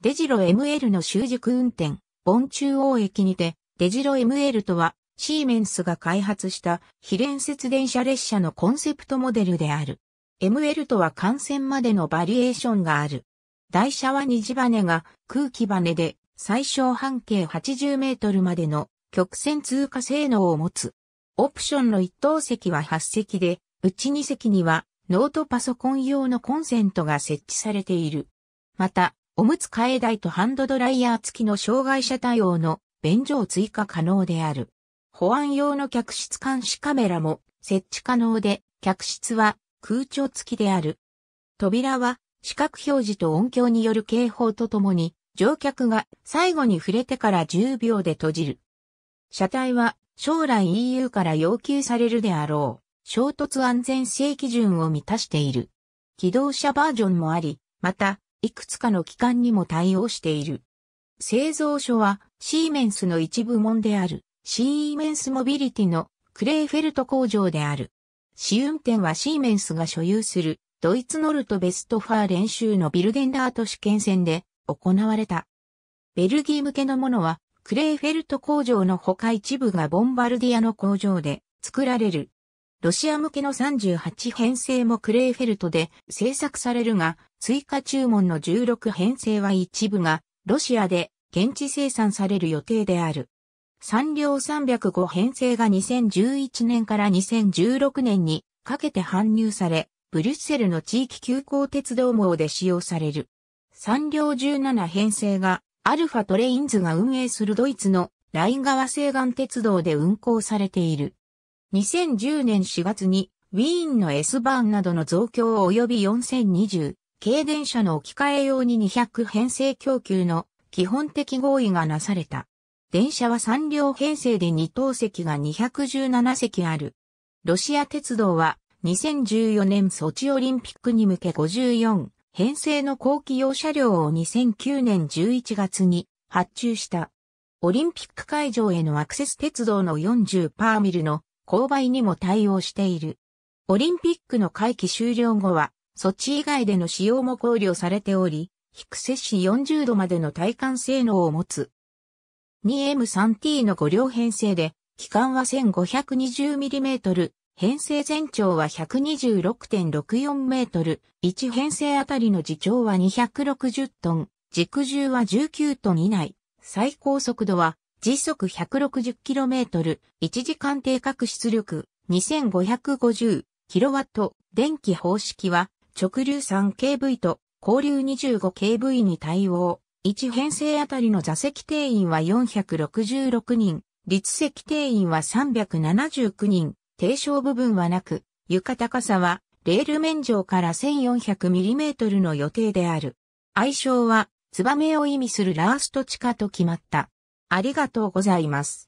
デジロ ML の習熟運転、ボン中央駅にて、デジロ ML とは、シーメンスが開発した非連接電車列車のコンセプトモデルである。ML とは幹線までのバリエーションがある。台車は虹バネが空気バネで最小半径80メートルまでの曲線通過性能を持つ。オプションの一等席は8席で、うち2席にはノートパソコン用のコンセントが設置されている。また、おむつ替え台とハンドドライヤー付きの障害者対応の便所を追加可能である。保安用の客室監視カメラも設置可能で、客室は空調付きである。扉は視覚表示と音響による警報とともに、乗客が最後に触れてから10秒で閉じる。車体は将来 EU から要求されるであろう衝突安全性基準を満たしている。機動車バージョンもあり、またいくつかの機関にも対応している。製造所はシーメンスの一部門であるシーメンスモビリティのクレーフェルト工場である。試運転はシーメンスが所有するドイツノルトベストファー練習のビルデンダート試験船で行われた。ベルギー向けのものはクレーフェルト工場の他一部がボンバルディアの工場で作られる。ロシア向けの38編成もクレーフェルトで製作されるが、追加注文の16編成は一部がロシアで現地生産される予定である。三両305編成が2011年から2016年にかけて搬入され、ブリュッセルの地域急行鉄道網で使用される。三両17編成がアルファトレインズが運営するドイツのライン川西岸鉄道で運行されている。2010年4月にウィーンの S バーンなどの増強及び4020軽電車の置き換え用に200編成供給の基本的合意がなされた。電車は3両編成で2等席が217席ある。ロシア鉄道は2014年ソチオリンピックに向け54編成の後期用車両を2009年11月に発注した。オリンピック会場へのアクセス鉄道の40%ミルの購買にも対応している。オリンピックの会期終了後は措置以外での使用も考慮されており、低摂氏40度までの体感性能を持つ。2M3T の5両編成で、機関は 1520mm、編成全長は 126.64m、1編成あたりの自長は260トン、軸重は19トン以内、最高速度は時速 160km、1時間定格出力 2550kW、電気方式は直流 3KV と交流 25KV に対応。1編成あたりの座席定員は466人、立席定員は379人、低床部分はなく、床高さはレール面上から 1400mm の予定である。愛称は、ツバメを意味するラースト地下と決まった。ありがとうございます。